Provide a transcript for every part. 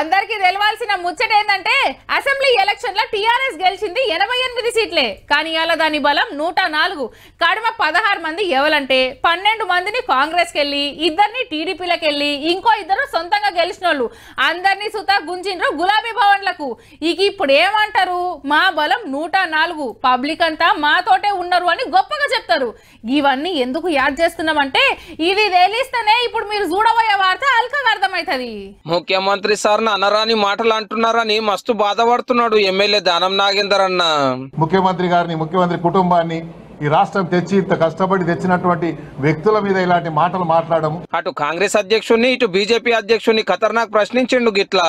అందరికీ తెలవాల్సిన ముచ్చట ఏంటంటే అసెంబ్లీ ఎలక్షన్ లో టీఆర్ఎస్ గెలిచింది ఎనభై ఎనిమిది సీట్లే కానీ అలా దాని బలం నూట నాలుగు కడమ పదహారు మంది ఎవలంటే పన్నెండు మందిని కాంగ్రెస్ కెళ్ళి ఇద్దరిని టీడీపీలకు వెళ్ళి ఇంకో ఇద్దరు సొంతంగా గెలిచిన వాళ్ళు అందరినీ సుత గుంజిండ్రు గులాబీ భవన్లకు ఇక ఇప్పుడు ఏమంటారు మా బలం నూట నాలుగు పబ్లిక్ అంతా మాతోటే ఉన్నారు అని గొప్పగా చెప్తారు ఇవన్నీ ఎందుకు యాడ్ చేస్తున్నామంటే ఇది తెలిస్తేనే ఇప్పుడు మీరు చూడబోయే పడితే ముఖ్యమంత్రి సార్ అనరాని మాటలు అంటున్నారని మస్తు బాధపడుతున్నాడు ఎమ్మెల్యే దానం నాగేందర్ అన్న ముఖ్యమంత్రి గారిని ముఖ్యమంత్రి కుటుంబాన్ని ఈ రాష్ట్రం తెచ్చి ఇంత కష్టపడి తెచ్చినటువంటి వ్యక్తుల మీద ఇలాంటి మాటలు మాట్లాడము అటు కాంగ్రెస్ అధ్యక్షుడిని ఇటు బీజేపీ అధ్యక్షుడిని ఖతర్నాక్ ప్రశ్నించిండు గిట్లా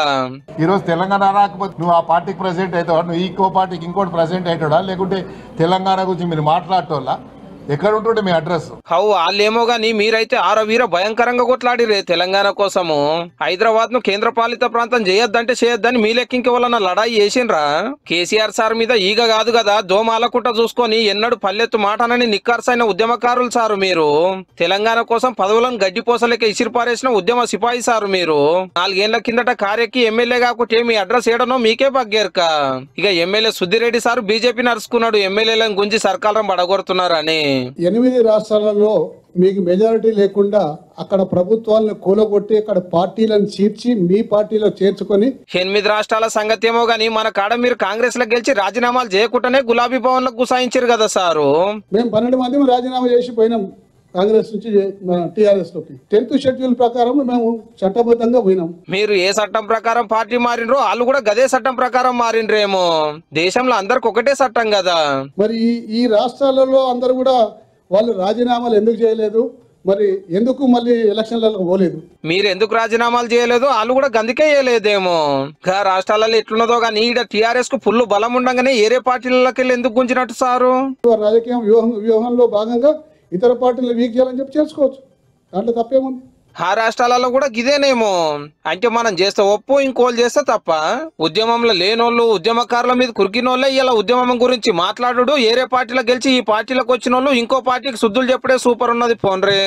ఈ రోజు తెలంగాణ రాకపోతే నువ్వు ఆ పార్టీకి ప్రెసిడెంట్ అవుతావు నువ్వు ఈకో పార్టీకి ఇంకోటి ప్రెసిడెంట్ అవుతాడా లేకుంటే తెలంగాణ గురించి మీరు మాట్లాడటోళ్ళ ఎక్కడ ఉంటుండే మీ అడ్రస్ హౌ వాళ్ళేమో గాని మీరైతే ఆరవీర భయంకరంగా కొట్లాడిరే తెలంగాణ కోసము హైదరాబాద్ ను కేంద్ర పాలిత ప్రాంతం చేయొద్దంటే చేయొద్దని మీ లెక్కింకి వాళ్ళ లడాయి చేసిండ్రా కేసీఆర్ సార్ మీద ఈగ కాదు కదా దోమాలకుంట చూసుకొని ఎన్నడు పల్లెత్తు మాటనని నిక్కార్సైన ఉద్యమకారులు సారు మీరు తెలంగాణ కోసం పదవులను గడ్డిపోసలకే ఇసిరిపారేసిన ఉద్యమ సిపాయి సారు మీరు నాలుగేళ్ల కిందట కార్యకి ఎమ్మెల్యే కాకుంటే మీ అడ్రస్ ఏడనో మీకే బగ్గేరక ఇక ఎమ్మెల్యే సుద్దిరెడ్డి సారు బీజేపీ నడుచుకున్నాడు ఎమ్మెల్యేలను గుంజి సర్కారం పడగొడుతున్నారని ఎనిమిది రాష్ట్రాలలో మీకు మెజారిటీ లేకుండా అక్కడ ప్రభుత్వాలను కూలగొట్టి అక్కడ పార్టీలను చీర్చి మీ పార్టీలో చేర్చుకొని ఎనిమిది రాష్ట్రాల సంగతి ఏమో గానీ మన కాడ మీరు కాంగ్రెస్ లో గెలిచి రాజీనామాలు చేయకుండానే గులాబీ భవన్ లో గుసాయించారు కదా సారు మేము పన్నెండు మంది రాజీనామా చేసి పోయినాం కాంగ్రెస్ నుంచి టీఆర్ఎస్ లోకి టెన్త్ షెడ్యూల్ ప్రకారం మేము చట్టబద్ధంగా పోయినాం మీరు ఏ చట్టం ప్రకారం పార్టీ మారినో వాళ్ళు కూడా గదే చట్టం ప్రకారం మారినరేమో దేశంలో అందరికి ఒకటే చట్టం కదా మరి ఈ రాష్ట్రాలలో అందరు కూడా వాళ్ళు రాజీనామాలు ఎందుకు చేయలేదు మరి ఎందుకు మళ్ళీ ఎలక్షన్లలో పోలేదు మీరు ఎందుకు రాజీనామాలు చేయలేదు వాళ్ళు కూడా గందుకే చేయలేదేమో రాష్ట్రాలలో ఎట్లున్నదో కానీ ఈడ టిఆర్ఎస్ కు ఫుల్ బలం ఉండగానే ఏరే పార్టీలకి ఎందుకు గుంజినట్టు సారు రాజకీయ వ్యూహం వ్యూహంలో భాగంగా ఇతర పార్టీలు వీక్ చేయాలని చెప్పి చేసుకోవచ్చు దాంట్లో తప్పేముంది ఆ రాష్ట్రాలలో కూడా గిదేనేమో అంటే మనం చేస్తే ఒప్పు ఇంకోలు చేస్తే తప్ప ఉద్యమంలో లేనోళ్ళు ఉద్యమకారుల మీద కురికినోళ్ళే ఇలా ఉద్యమం గురించి మాట్లాడు ఏరే పార్టీలో గెలిచి ఈ పార్టీలకు వచ్చిన ఇంకో పార్టీకి శుద్ధులు చెప్పడే సూపర్ ఉన్నది ఫోన్ రే